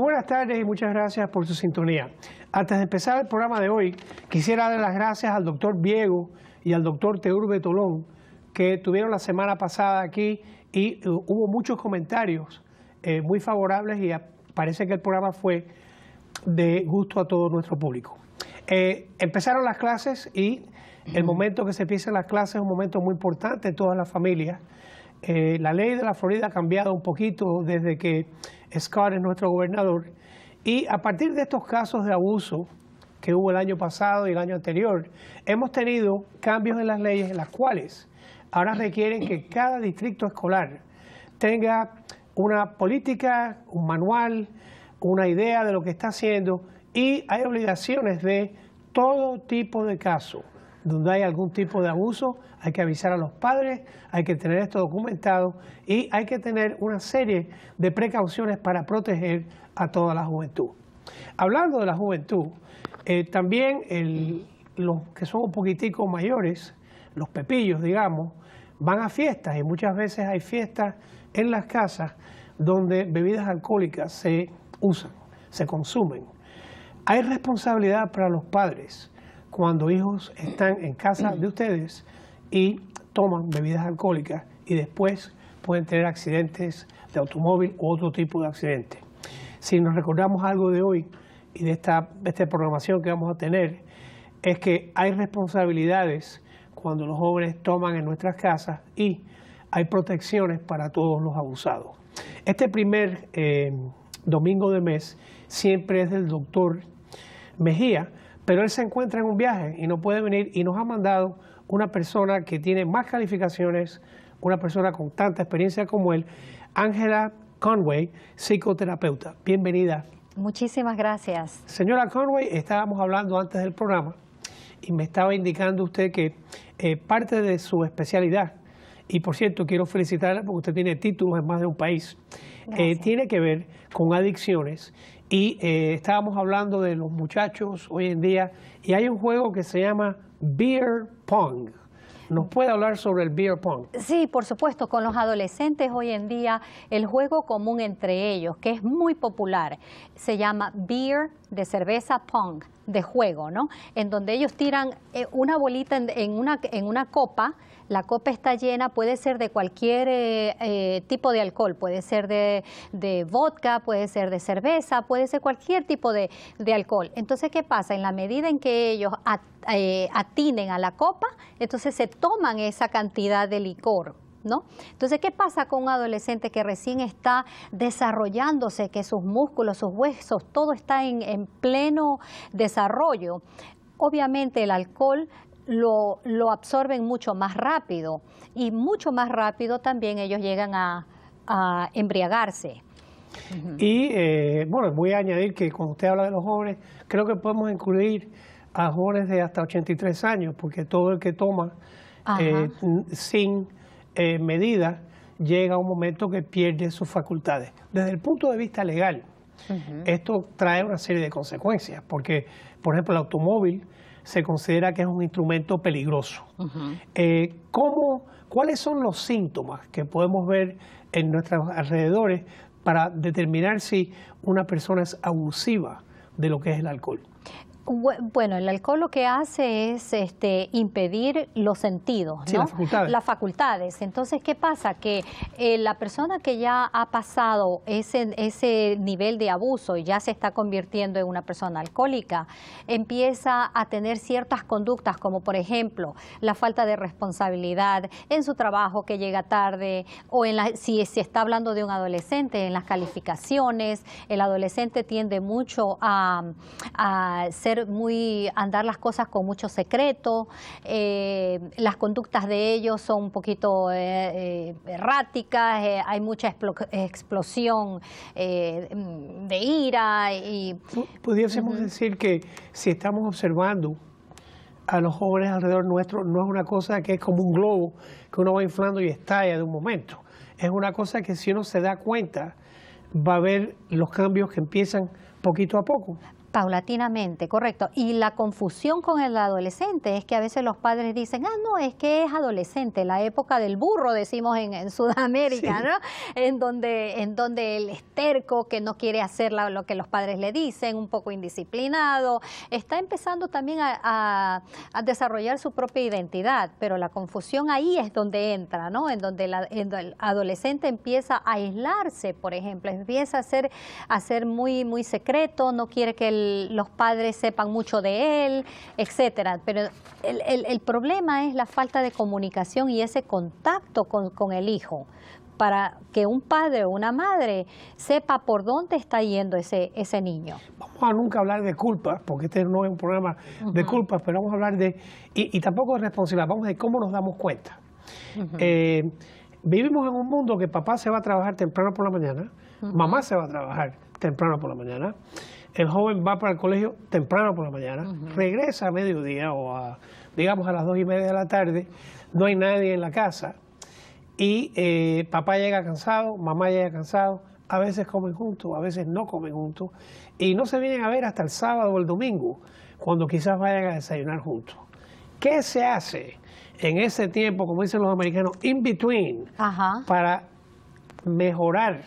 Buenas tardes y muchas gracias por su sintonía. Antes de empezar el programa de hoy, quisiera dar las gracias al doctor Diego y al doctor Teurbe Tolón, que tuvieron la semana pasada aquí y eh, hubo muchos comentarios eh, muy favorables y parece que el programa fue de gusto a todo nuestro público. Eh, empezaron las clases y el momento que se empiezan las clases es un momento muy importante en todas las familias eh, la ley de la Florida ha cambiado un poquito desde que Scott es nuestro gobernador y a partir de estos casos de abuso que hubo el año pasado y el año anterior, hemos tenido cambios en las leyes en las cuales ahora requieren que cada distrito escolar tenga una política, un manual, una idea de lo que está haciendo y hay obligaciones de todo tipo de casos donde hay algún tipo de abuso, hay que avisar a los padres, hay que tener esto documentado y hay que tener una serie de precauciones para proteger a toda la juventud. Hablando de la juventud, eh, también los que son un poquitico mayores, los pepillos, digamos, van a fiestas y muchas veces hay fiestas en las casas donde bebidas alcohólicas se usan, se consumen. Hay responsabilidad para los padres cuando hijos están en casa de ustedes y toman bebidas alcohólicas y después pueden tener accidentes de automóvil u otro tipo de accidente. Si nos recordamos algo de hoy y de esta, programación que vamos a tener, es que hay responsabilidades cuando los jóvenes toman en nuestras casas y hay protecciones para todos los abusados. Este primer eh, domingo de mes siempre es del doctor Mejía, pero él se encuentra en un viaje y no puede venir y nos ha mandado una persona que tiene más calificaciones, una persona con tanta experiencia como él, Ángela Conway, psicoterapeuta. Bienvenida. Muchísimas gracias. Señora Conway, estábamos hablando antes del programa y me estaba indicando usted que eh, parte de su especialidad, y por cierto quiero felicitarla porque usted tiene títulos en más de un país, tiene que ver con adicciones y eh, estábamos hablando de los muchachos hoy en día y hay un juego que se llama Beer Pong. ¿Nos puede hablar sobre el beer pong? Sí, por supuesto, con los adolescentes hoy en día el juego común entre ellos, que es muy popular, se llama beer de cerveza pong, de juego, ¿no? En donde ellos tiran eh, una bolita una, en una copa la copa está llena, puede ser de cualquier eh, eh, tipo de alcohol, puede ser de, vodka, puede ser de cerveza, puede ser cualquier tipo de, alcohol. Entonces, ¿qué pasa? En la medida en que ellos eh, atinen a la copa, entonces se toman esa cantidad de licor. ¿No? Entonces, ¿qué pasa con un adolescente que recién está desarrollándose, que sus músculos, sus huesos, todo está en, en pleno desarrollo? Obviamente el alcohol lo, absorben mucho más rápido y mucho más rápido también ellos llegan a, embriagarse. Y eh, bueno, voy a añadir que cuando usted habla de los jóvenes, creo que podemos incluir a jóvenes de hasta 83 años, porque todo el que toma eh, sin eh, medida llega a un momento que pierde sus facultades. Desde el punto de vista legal, esto trae una serie de consecuencias, porque, por ejemplo, el automóvil se considera que es un instrumento peligroso. Eh, ¿cómo, ¿Cuáles son los síntomas que podemos ver en nuestros alrededores para determinar si una persona es abusiva de lo que es el alcohol? Bueno, el alcohol lo que hace es este, impedir los sentidos, las, facultades. Entonces, ¿qué pasa? Que eh, la persona que ya ha pasado ese, ese nivel de abuso y ya se está convirtiendo en una persona alcohólica, empieza a tener ciertas conductas, como por ejemplo la falta de responsabilidad en su trabajo que llega tarde, o en la, si se está hablando de un adolescente, en las calificaciones, el adolescente tiende mucho a ser muy, andar las cosas con mucho secreto, eh, las conductas de ellos son un poquito eh, eh, erráticas, hay mucha explosión de ira y... Pudiésemos decir que si estamos observando a los jóvenes alrededor nuestro, no es una cosa que es como un globo que uno va inflando y estalla de un momento. Es una cosa que si uno se da cuenta, va a ver los cambios que empiezan poquito a poco. Paulatinamente, correcto. Y la confusión con el adolescente es que a veces los padres dicen, ah, no, es que es adolescente, la época del burro, decimos en, Sudamérica, ¿no? En donde, en donde el esterco que no quiere hacer lo que los padres le dicen, un poco indisciplinado, está empezando también a, desarrollar su propia identidad, pero la confusión ahí es donde entra, ¿no? En donde el adolescente empieza a aislarse, por ejemplo, empieza a ser, a ser muy, muy secreto, no quiere que el los padres sepan mucho de él, etcétera. Pero el, problema es la falta de comunicación y ese contacto con, con el hijo para que un padre o una madre sepa por dónde está yendo ese, ese niño. Vamos a nunca hablar de culpas, porque este no es un programa de culpas, pero vamos a hablar de, y, tampoco de responsabilidad, vamos a de cómo nos damos cuenta. Eh, vivimos en un mundo que papá se va a trabajar temprano por la mañana, mamá se va a trabajar temprano por la mañana, el joven va para el colegio temprano por la mañana, regresa a mediodía o a, digamos a las dos y media de la tarde, no hay nadie en la casa y eh, papá llega cansado, mamá llega cansado, a veces comen juntos, a veces no comen juntos y no se vienen a ver hasta el sábado o el domingo, cuando quizás vayan a desayunar juntos. ¿Qué se hace en ese tiempo, como dicen los americanos, in between, para mejorar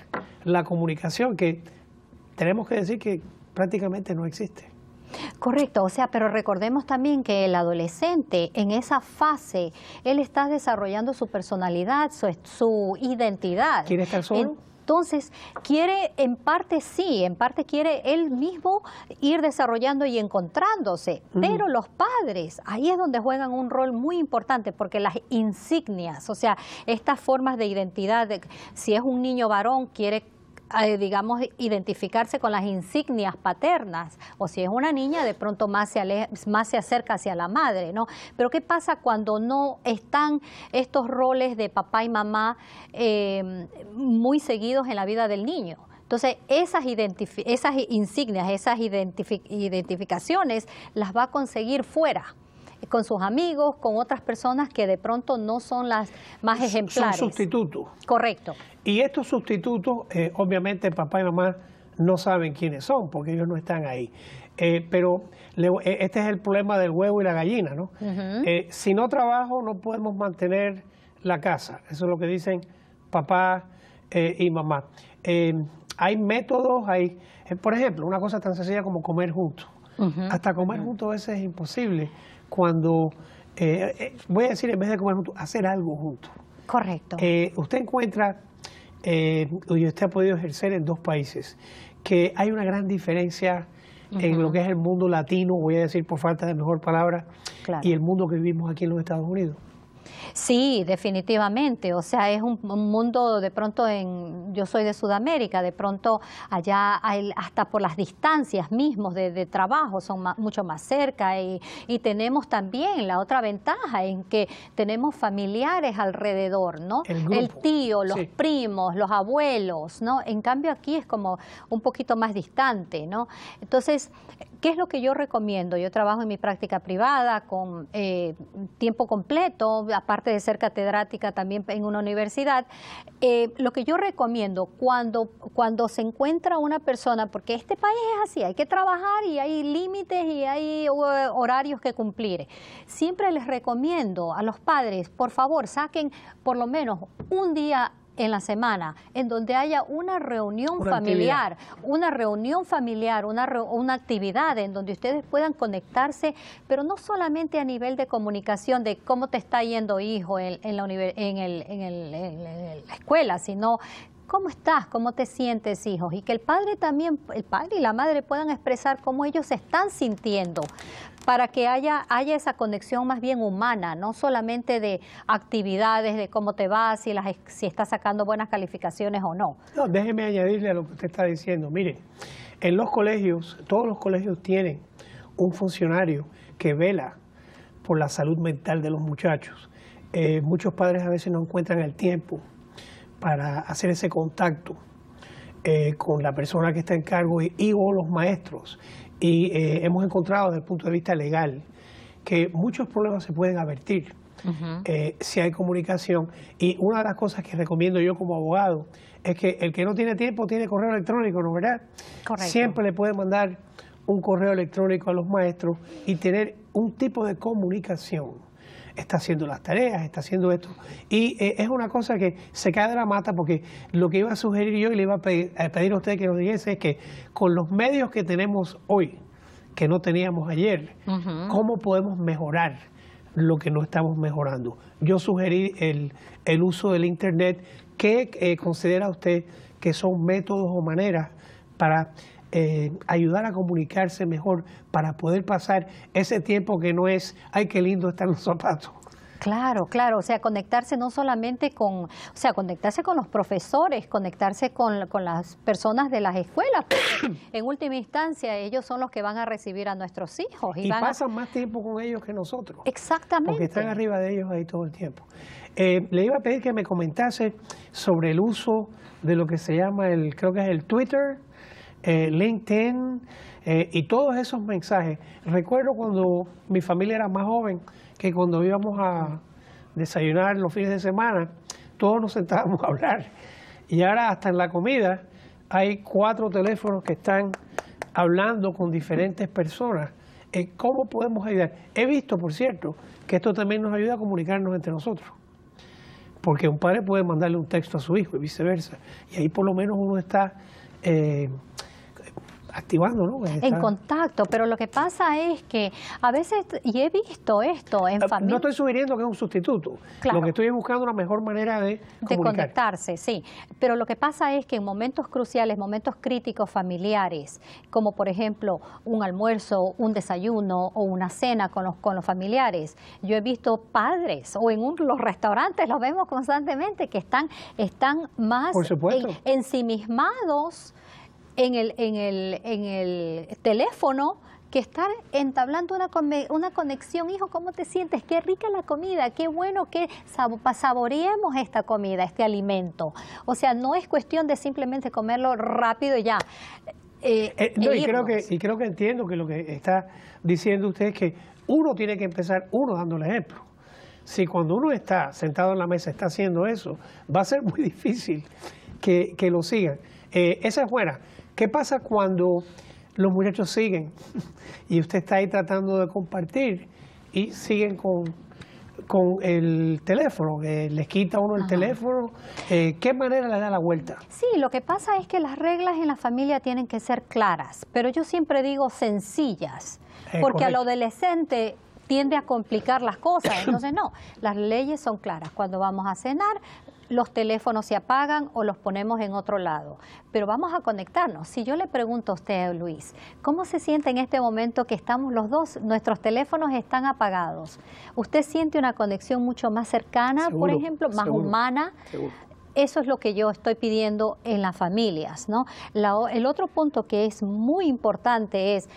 la comunicación que tenemos que decir que prácticamente no existe. Correcto, o sea, pero recordemos también que el adolescente en esa fase, él está desarrollando su personalidad, su, su identidad. ¿Quiere estar solo? Entonces, quiere, en parte sí, en parte quiere él mismo ir desarrollando y encontrándose, pero los padres, ahí es donde juegan un rol muy importante, porque las insignias, o sea, estas formas de identidad, de, si es un niño varón, quiere eh, digamos, identificarse con las insignias paternas, o si es una niña, de pronto más se, más se acerca hacia la madre, ¿no? Pero ¿qué pasa cuando no están estos roles de papá y mamá em, muy seguidos en la vida del niño? Entonces, esas, esas insignias, esas identificaciones las va a conseguir fuera con sus amigos, con otras personas que de pronto no son las más ejemplares. Son sustitutos. Correcto. Y estos sustitutos, eh, obviamente papá y mamá no saben quiénes son porque ellos no están ahí. Eh, pero eh, este es el problema del huevo y la gallina, ¿no? si no trabajo no podemos mantener la casa. Eso es lo que dicen papá y mamá. hay métodos, hay, por ejemplo, una cosa tan sencilla como comer juntos. Hasta comer juntos a veces es imposible cuando, eh, eh, voy a decir, en vez de comer juntos, hacer algo juntos. Correcto. Eh, usted encuentra, eh, y usted ha podido ejercer en dos países, que hay una gran diferencia en lo que es el mundo latino, voy a decir por falta de mejor palabra, y el mundo que vivimos aquí en los Estados Unidos. Sí, definitivamente. O sea, es un, mundo de pronto en, yo soy de Sudamérica, de pronto allá hasta por las distancias mismos de, trabajo son mucho más cerca y, tenemos también la otra ventaja en que tenemos familiares alrededor, ¿no? El, tío, los primos, los abuelos, ¿no? En cambio aquí es como un poquito más distante, ¿no? Entonces, ¿Qué es lo que yo recomiendo? Yo trabajo en mi práctica privada con eh, tiempo completo, aparte de ser catedrática también en una universidad. Eh, lo que yo recomiendo cuando, cuando se encuentra una persona, porque este país es así, hay que trabajar y hay límites y hay uh, horarios que cumplir. Siempre les recomiendo a los padres, por favor, saquen por lo menos un día en la semana, en donde haya una reunión familiar, una reunión familiar, una, una actividad en donde ustedes puedan conectarse, pero no solamente a nivel de comunicación, de cómo te está yendo hijo en, la, en, en, el, en la escuela, sino ¿Cómo estás? ¿Cómo te sientes, hijos? Y que el padre también, el padre y la madre puedan expresar cómo ellos se están sintiendo para que haya, haya esa conexión más bien humana, no solamente de actividades, de cómo te vas, si, las, si estás sacando buenas calificaciones o no. No, déjeme añadirle a lo que usted está diciendo. Mire, en los colegios, todos los colegios tienen un funcionario que vela por la salud mental de los muchachos. Eh, muchos padres a veces no encuentran el tiempo para hacer ese contacto eh, con la persona que está en cargo y, o los maestros. Y eh, hemos encontrado desde el punto de vista legal que muchos problemas se pueden advertir eh, si hay comunicación. Y una de las cosas que recomiendo yo como abogado es que el que no tiene tiempo tiene correo electrónico, ¿no verdad? Correcto. Siempre le puede mandar un correo electrónico a los maestros y tener un tipo de comunicación está haciendo las tareas, está haciendo esto. Y eh, es una cosa que se cae de la mata porque lo que iba a sugerir yo y le iba a pedir a, usted que nos dijese es que con los medios que tenemos hoy, que no teníamos ayer, ¿cómo podemos mejorar? lo que no estamos mejorando. Yo sugerí el, el uso del Internet. ¿Qué eh, considera usted que son métodos o maneras para eh, ayudar a comunicarse mejor para poder pasar ese tiempo que no es, ay, qué lindo están los zapatos. Claro, claro, o sea, conectarse no solamente con, o sea, conectarse con los profesores, conectarse con, las personas de las escuelas, porque en última instancia ellos son los que van a recibir a nuestros hijos. Y, pasan más tiempo con ellos que nosotros. Exactamente. Porque están arriba de ellos ahí todo el tiempo. Eh, le iba a pedir que me comentase sobre el uso de lo que se llama el, creo que es el Twitter, eh, LinkedIn eh, y todos esos mensajes. Recuerdo cuando mi familia era más joven, que cuando íbamos a desayunar los fines de semana, todos nos sentábamos a hablar. Y ahora hasta en la comida hay cuatro teléfonos que están hablando con diferentes personas. Eh, ¿Cómo podemos ayudar? He visto, por cierto, que esto también nos ayuda a comunicarnos entre nosotros. Porque un padre puede mandarle un texto a su hijo y viceversa. Y ahí por lo menos uno está eh, activando, ¿no? Pues, en contacto, pero lo que pasa es que a veces, y he visto esto en ah, familia... No estoy sugiriendo que es un sustituto, lo que estoy buscando una mejor manera de... De conectarse, sí, pero lo que pasa es que en momentos cruciales, momentos críticos familiares, como por ejemplo un almuerzo, un desayuno o una cena con los, con los familiares, yo he visto padres o en los restaurantes los vemos constantemente que están, están más ensimismados en el, en el, en el teléfono que estar entablando una, una conexión, hijo, ¿cómo te sientes? Qué rica la comida, qué bueno que saboreemos esta comida, este alimento. O sea, no es cuestión de simplemente comerlo rápido y ya. Eh, eh, eh, y, creo e que, y creo que entiendo que lo que está diciendo usted es que uno tiene que empezar, uno dando el ejemplo. Si cuando uno está sentado en la mesa está haciendo eso, va a ser muy difícil que, lo sigan. esa es buena. ¿Qué pasa cuando los muchachos siguen y usted está ahí tratando de compartir y siguen con, con el teléfono, les quita uno el teléfono, eh, ¿qué manera le da la vuelta? Sí, lo que pasa es que las reglas en la familia tienen que ser claras, pero yo siempre digo sencillas, eh, porque al adolescente tiende a complicar las cosas. Entonces, no, las leyes son claras. Cuando vamos a cenar, los teléfonos se apagan o los ponemos en otro lado. Pero vamos a conectarnos. Si yo le pregunto a usted, Luis, ¿cómo se siente en este momento que estamos los dos? Nuestros teléfonos están apagados. ¿Usted siente una conexión mucho más cercana, por ejemplo, más humana? Eso es lo que yo estoy pidiendo en las familias, ¿no? el otro punto que es muy importante es,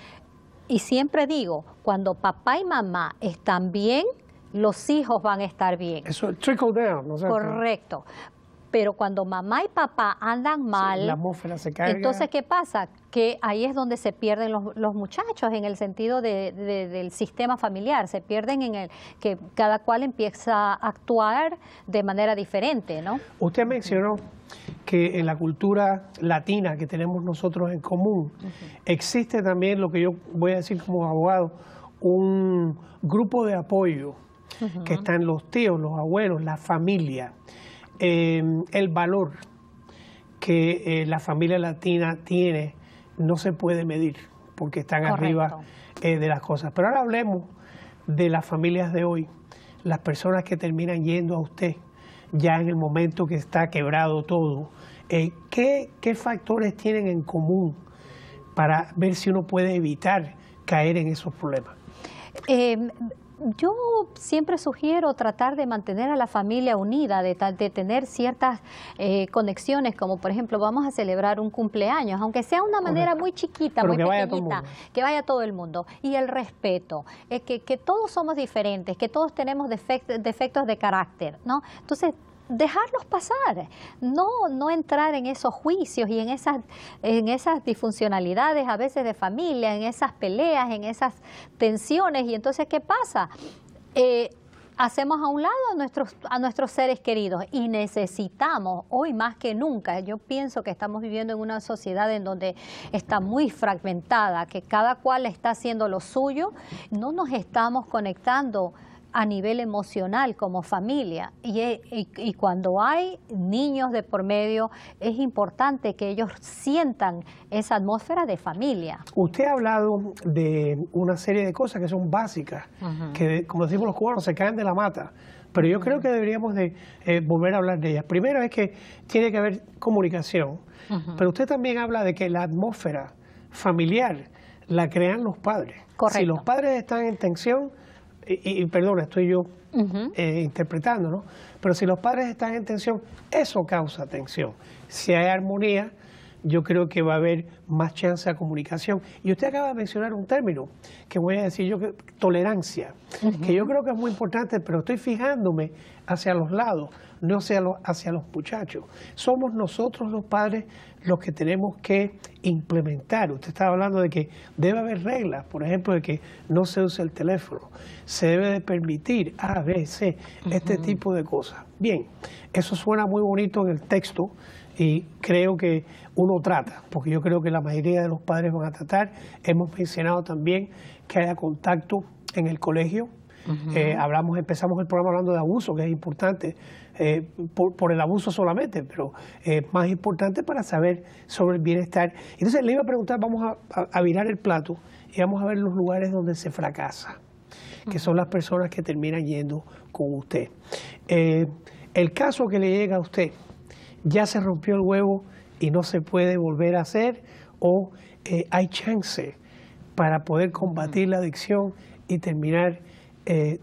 y siempre digo, cuando papá y mamá están bien, los hijos van a estar bien. Eso es trickle down, ¿no Correcto. Pero cuando mamá y papá andan mal, la atmósfera se entonces ¿qué pasa? Que ahí es donde se pierden los, muchachos en el sentido del sistema familiar, se pierden en el que cada cual empieza a actuar de manera diferente, ¿no? Usted mencionó que en la cultura latina que tenemos nosotros en común existe también lo que yo voy a decir como abogado, un grupo de apoyo que están los tíos, los abuelos, la familia, em, el valor que eh, la familia latina tiene no se puede medir porque están arriba eh, de las cosas. Pero ahora hablemos de las familias de hoy, las personas que terminan yendo a usted ya en el momento que está quebrado todo. Eh, ¿qué, ¿Qué factores tienen en común para ver si uno puede evitar caer en esos problemas? Em, yo siempre sugiero tratar de mantener a la familia unida, de, tener ciertas eh, conexiones, como por ejemplo vamos a celebrar un cumpleaños, aunque sea una manera muy chiquita, muy que vaya que vaya todo el mundo. Y el respeto, que, todos somos diferentes, que todos tenemos defectos de carácter, ¿no? Entonces dejarlos pasar, no, no entrar en esos juicios y en esas, en esas disfuncionalidades a veces de familia, en esas peleas, en esas tensiones. Y entonces, ¿qué pasa? Eh, hacemos a un lado a nuestros, a nuestros seres queridos y necesitamos, hoy más que nunca, yo pienso que estamos viviendo en una sociedad en donde está muy fragmentada, que cada cual está haciendo lo suyo, no nos estamos conectando a nivel emocional como familia. E, y, cuando hay niños de por medio, es importante que ellos sientan esa atmósfera de familia. Usted ha hablado de una serie de cosas que son básicas, que como decimos los cubanos, se caen de la mata. Pero yo creo que deberíamos de eh, volver a hablar de ellas. Primero es que tiene que haber comunicación, pero usted también habla de que la atmósfera familiar la crean los padres. Correcto. Si los padres están en tensión, y, perdona, estoy yo eh, interpretando, ¿no? Pero si los padres están en tensión, eso causa tensión. Si hay armonía, yo creo que va a haber más chance de comunicación. Y usted acaba de mencionar un término que voy a decir yo, que, tolerancia, que yo creo que es muy importante, pero estoy fijándome hacia los lados, no hacia los, hacia los muchachos. Somos nosotros los padres los que tenemos que implementar. Usted estaba hablando de que debe haber reglas, por ejemplo, de que no se use el teléfono, se debe de permitir A, B, C, este tipo de cosas. Bien, eso suena muy bonito en el texto y creo que uno trata, porque yo creo que la mayoría de los padres van a tratar. Hemos mencionado también que haya contacto en el colegio, eh, hablamos, empezamos el programa hablando de abuso, que es importante, eh, por, el abuso solamente, pero es más importante para saber sobre el bienestar. Entonces le iba a preguntar, vamos a, virar el plato y vamos a ver los lugares donde se fracasa, que son las personas que terminan yendo con usted. Eh, el caso que le llega a usted, ya se rompió el huevo y no se puede volver a hacer, o hay chance para poder combatir la adicción y terminar eh,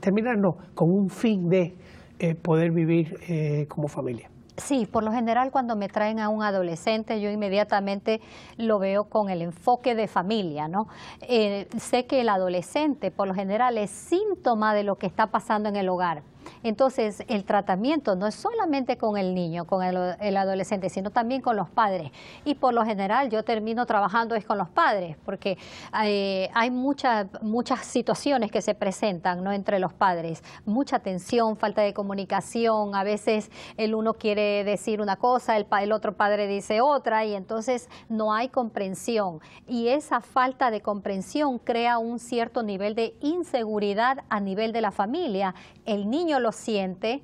con un fin de eh, poder vivir eh, como familia. Sí, por lo general cuando me traen a un adolescente yo inmediatamente lo veo con el enfoque de familia, ¿no? Eh, sé que el adolescente por lo general es síntoma de lo que está pasando en el hogar entonces, el tratamiento no es solamente con el niño, con el, adolescente, sino también con los padres. Y por lo general yo termino trabajando es con los padres, porque eh, hay muchas muchas situaciones que se presentan ¿no? entre los padres. Mucha tensión, falta de comunicación, a veces el uno quiere decir una cosa, el, el otro padre dice otra, y entonces no hay comprensión. Y esa falta de comprensión crea un cierto nivel de inseguridad a nivel de la familia. El niño lo siente.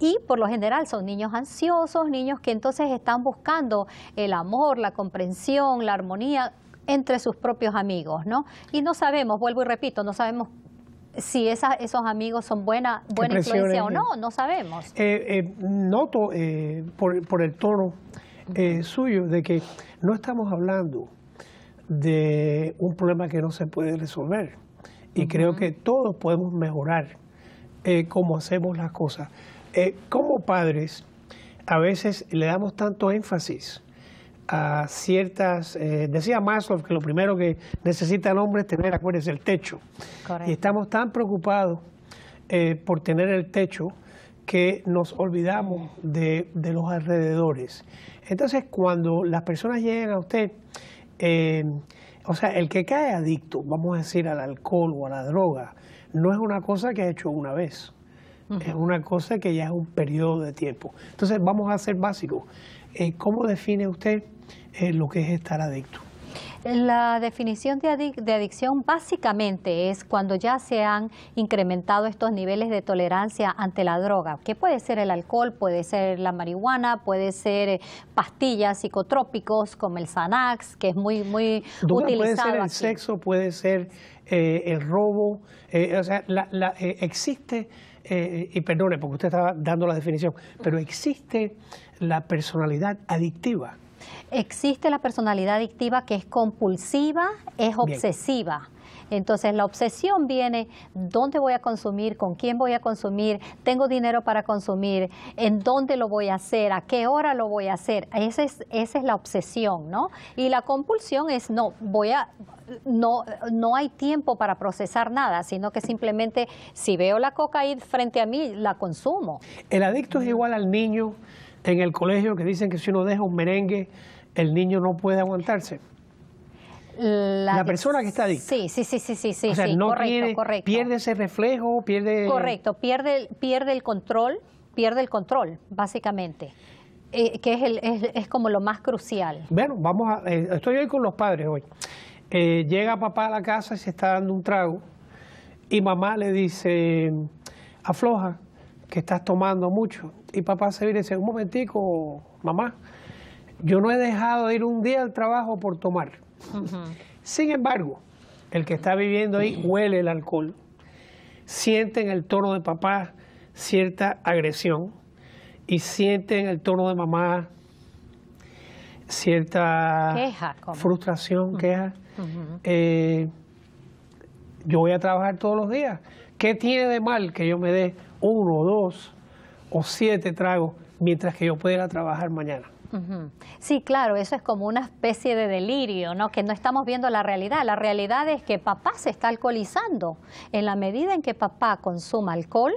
Y por lo general son niños ansiosos, niños que entonces están buscando el amor, la comprensión, la armonía entre sus propios amigos, ¿no? Y no sabemos, vuelvo y repito, no sabemos si esos amigos son buena, buena influencia o no, no sabemos. Eh, eh, noto eh, por, el tono suyo de que no estamos hablando de un problema que no se puede resolver y creo que todos podemos mejorar eh, cómo hacemos las cosas. Eh, como padres, a veces le damos tanto énfasis a ciertas, eh, decía Maslow que lo primero que necesita el hombre es tener, acuérdense, el techo. Y estamos tan preocupados por tener el techo que nos olvidamos de, de, los alrededores. Entonces, cuando las personas llegan a usted, o sea, el que cae adicto, vamos a decir, al alcohol o a la droga, no es una cosa que ha hecho una vez, es una cosa que ya es un periodo de tiempo. Entonces vamos a ser básicos. Eh, ¿Cómo define usted eh, lo que es estar adicto? La definición de, adicción básicamente es cuando ya se han incrementado estos niveles de tolerancia ante la droga, que puede ser el alcohol, puede ser la marihuana, puede ser eh, pastillas psicotrópicos como el Xanax, que es muy, muy utilizado. Puede ser el sexo, puede ser eh, el robo, eh, o sea, existe... y perdone porque usted estaba dando la definición, pero existe la personalidad adictiva. Existe la personalidad adictiva que es compulsiva, es obsesiva. Entonces la obsesión viene, ¿dónde voy a consumir? ¿Con quién voy a consumir? ¿Tengo dinero para consumir? ¿En dónde lo voy a hacer? ¿A qué hora lo voy a hacer? Esa es, esa es la obsesión, ¿no? Y la compulsión es, no, voy a, no, no hay tiempo para procesar nada, sino que simplemente si veo la cocaína frente a mí, la consumo. ¿El adicto es igual al niño? en el colegio que dicen que si uno deja un merengue, el niño no puede aguantarse. La, persona que está ahí. Sí, sí, sí, sí, sí, o sea, sí, no correcto, pierde, correcto. pierde ese reflejo, pierde... Correcto, pierde, pierde el control, pierde el control, básicamente, eh, que es, el, es, como lo más crucial. Bueno, vamos a... Eh, estoy hoy con los padres hoy. Eh, llega papá a la casa y se está dando un trago y mamá le dice, afloja, que estás tomando mucho. Y papá se viene y dice, un momentico, mamá, yo no he dejado de ir un día al trabajo por tomar. Sin embargo, el que está viviendo ahí huele el alcohol, siente en el tono de papá cierta agresión y siente en el tono de mamá cierta frustración, queja. Eh, yo voy a trabajar todos los días. ¿Qué tiene de mal que yo me dé uno, dos o siete tragos mientras que yo pueda trabajar mañana. Sí, claro, eso es como una especie de delirio, ¿no? Que no estamos viendo la realidad. La realidad es que papá se está alcoholizando. En la medida en que papá consuma alcohol,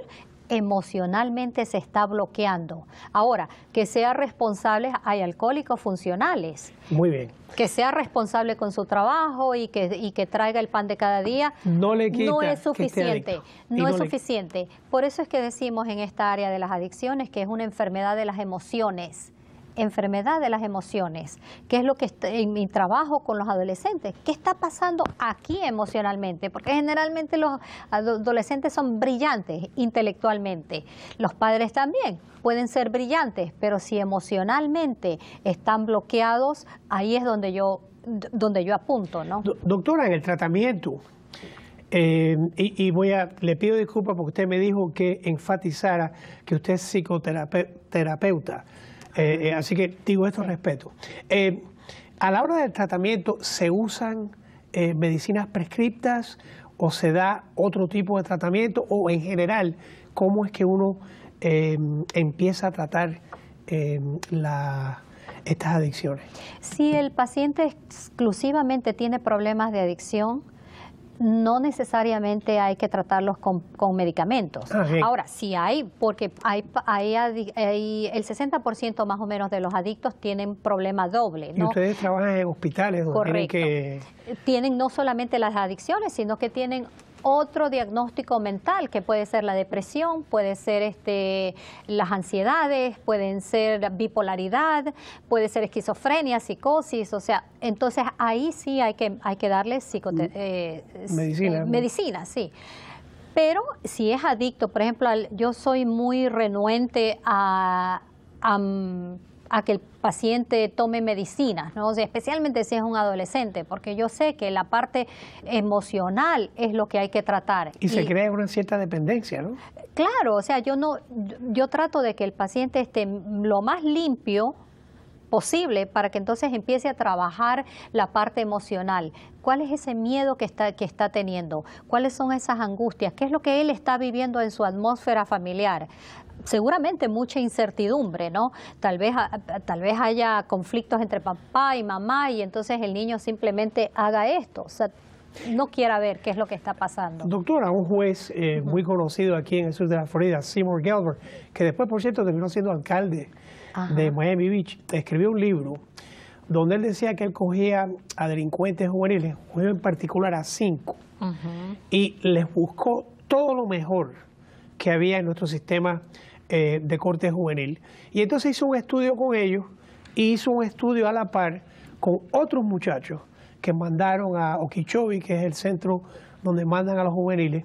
emocionalmente se está bloqueando. Ahora, que sea responsable, hay alcohólicos funcionales. Muy bien. Que sea responsable con su trabajo y que, traiga el pan de cada día. No le quita No es suficiente. No, es suficiente. Por eso es que decimos en esta área de las adicciones que es una enfermedad de las emociones enfermedad de las emociones, que es lo que en mi trabajo con los adolescentes, qué está pasando aquí emocionalmente, porque generalmente los adolescentes son brillantes intelectualmente, los padres también pueden ser brillantes, pero si emocionalmente están bloqueados, ahí es donde yo donde yo apunto, ¿no? doctora, en el tratamiento, eh, y, y, voy a, le pido disculpas porque usted me dijo que enfatizara que usted es psicoterapeuta. Eh, eh, así que digo esto respeto. Eh, a la hora del tratamiento, ¿se usan medicinas prescriptas o se da otro tipo de tratamiento? O en general, ¿cómo es que uno em, empieza a tratar em, la, estas adicciones? Si el paciente exclusivamente tiene problemas de adicción, no necesariamente hay que tratarlos con, medicamentos. Ah, Ahora, sí hay, porque hay, hay, el 60% más o menos de los adictos tienen problema doble. Y ustedes trabajan en hospitales donde que... Tienen no solamente las adicciones, sino que tienen otro diagnóstico mental, que puede ser la depresión, puede ser este, las ansiedades, pueden ser bipolaridad, puede ser esquizofrenia, psicosis, o sea, entonces ahí sí hay que, hay que darle mm. eh, medicina. Eh, medicina, sí. Pero si es adicto, por ejemplo, yo soy muy renuente a a que el paciente tome medicinas, ¿no? especialmente si es un adolescente, porque yo sé que la parte emocional es lo que hay que tratar. Y, se crea una cierta dependencia, ¿no? Claro, o sea, yo no, yo trato de que el paciente esté lo más limpio posible para que entonces empiece a trabajar la parte emocional. ¿Cuál es ese miedo que está, que está teniendo? ¿Cuáles son esas angustias? ¿Qué es lo que él está viviendo en su atmósfera familiar? seguramente mucha incertidumbre, ¿no? Tal vez, ah, tal vez haya conflictos entre papá y mamá y entonces el niño simplemente haga esto. O sea, no quiera ver qué es lo que está pasando. Doctora, un juez eh, muy conocido aquí en el sur de la Florida, Seymour Gelbert, que después, por cierto, terminó siendo alcalde de Miami Beach, escribió un libro donde él decía que él cogía a delincuentes juveniles, en particular a cinco, y les buscó todo lo mejor que había en nuestro sistema eh, de corte juvenil. Y entonces hizo un estudio con ellos y hizo un estudio a la par con otros muchachos que mandaron a Okeechobee, que es el centro donde mandan a los juveniles.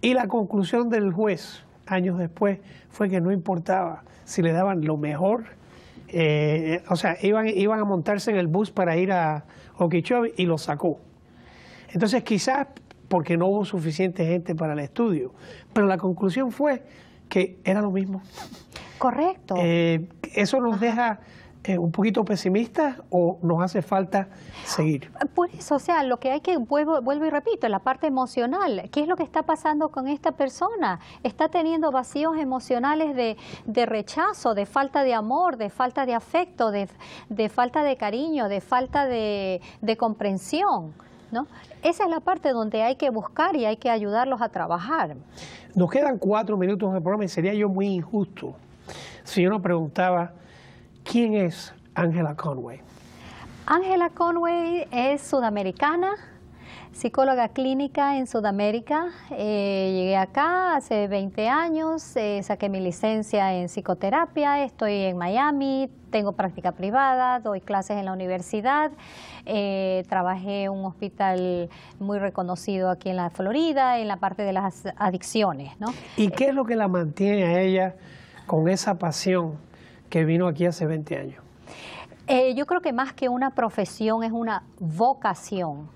Y la conclusión del juez, años después, fue que no importaba si le daban lo mejor eh, o sea, iban, iban a montarse en el bus para ir a Okeechobee y lo sacó. Entonces, quizás porque no hubo suficiente gente para el estudio. Pero la conclusión fue que era lo mismo. Correcto. Eh, eso nos deja eh, un poquito pesimistas o nos hace falta seguir. Por eso, o sea, lo que hay que, vuelvo, y repito, la parte emocional. ¿Qué es lo que está pasando con esta persona? Está teniendo vacíos emocionales de, rechazo, de falta de amor, de falta de afecto, de, falta de cariño, de falta de, de comprensión. Esa es la parte donde hay que buscar y hay que ayudarlos a trabajar. Nos quedan cuatro minutos de programa y sería yo muy injusto si yo no preguntaba quién es Angela Conway. Angela Conway es sudamericana, psicóloga clínica en Sudamérica. Eh, llegué acá hace 20 años, eh, saqué mi licencia en psicoterapia, estoy en Miami, tengo práctica privada, doy clases en la universidad, eh, trabajé en un hospital muy reconocido aquí en la Florida, en la parte de las adicciones. ¿Y qué es lo que la mantiene a ella con esa pasión que vino aquí hace 20 años? yo creo que más que una profesión es una vocación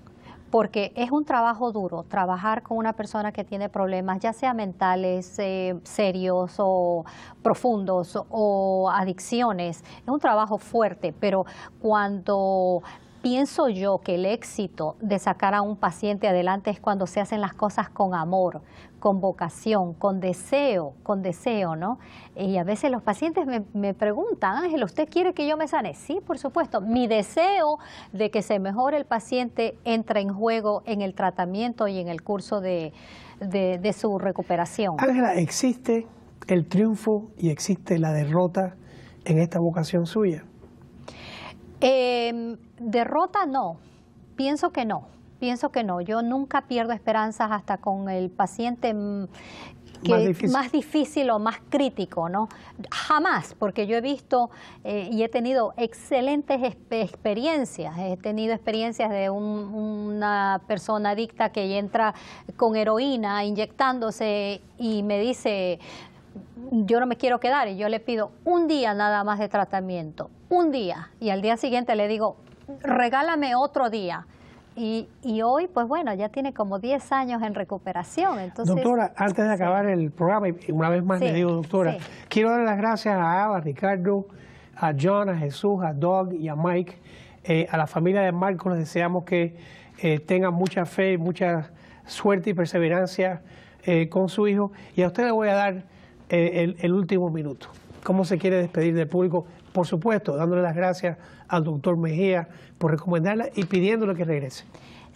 porque es un trabajo duro trabajar con una persona que tiene problemas, ya sea mentales, eh, serios o profundos o adicciones. Es un trabajo fuerte, pero cuando pienso yo que el éxito de sacar a un paciente adelante es cuando se hacen las cosas con amor, con vocación, con deseo, con deseo, ¿no? Y a veces los pacientes me, preguntan, Ángel, ¿usted quiere que yo me sane? Sí, por supuesto. Mi deseo de que se mejore el paciente entra en juego en el tratamiento y en el curso de, su recuperación. Ángela, ¿existe el triunfo y existe la derrota en esta vocación suya? Em, derrota no, pienso que no Pienso que no, yo nunca pierdo esperanzas hasta con el paciente mm, más, difícil. o más crítico, ¿no? Jamás, porque yo he visto eh, y he tenido excelentes experiencias. He tenido experiencias de una persona adicta que entra con heroína inyectándose y me dice, yo no me quiero quedar y yo le pido un día nada más de tratamiento, un día, y al día siguiente le digo, regálame otro día y, hoy, pues bueno, ya tiene como 10 años en recuperación. Entonces... Doctora, antes de acabar el programa, y una vez más le digo, doctora, quiero dar las gracias a Ava, a Ricardo, a John, a Jesús, a Doug y a Mike. Eh, a la familia de Marcos les deseamos que eh, tengan mucha fe, mucha suerte y perseverancia eh, con su hijo. Y a usted le voy a dar el último minuto. ¿Cómo se quiere despedir del público? Por supuesto, dándole las gracias al doctor Mejía por recomendarla y pidiéndole que regrese.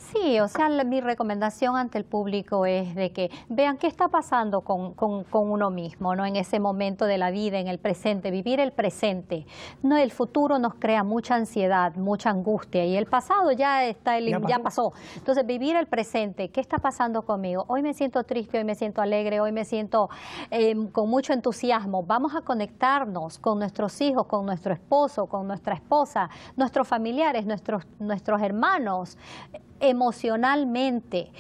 Sí, o sea, mi recomendación ante el público es de que vean qué está pasando con, con, uno mismo, ¿no? En ese momento de la vida, en el presente, vivir el presente. No, el futuro nos crea mucha ansiedad, mucha angustia y el pasado ya está, ya, pasó. Entonces, vivir el presente, ¿qué está pasando conmigo? Hoy me siento triste, hoy me siento alegre, hoy me siento em, con mucho entusiasmo. Vamos a conectarnos con nuestros hijos, con nuestro esposo, con nuestra esposa, nuestros familiares, nuestros, nuestros hermanos emocionalmente,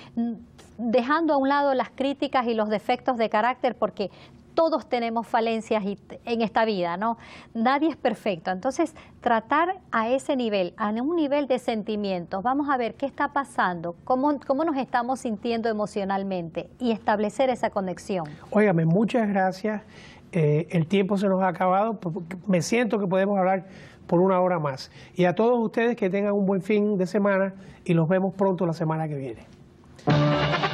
dejando a un lado las críticas y los defectos de carácter, porque todos tenemos falencias en esta vida, ¿no? Nadie es perfecto. Entonces, tratar a ese nivel, a un nivel de sentimientos, vamos a ver qué está pasando, cómo, nos estamos sintiendo emocionalmente y establecer esa conexión. Óigame, muchas gracias. Eh, el tiempo se nos ha acabado. Me siento que podemos hablar por una hora más. Y a todos ustedes que tengan un buen fin de semana y los vemos pronto la semana que viene.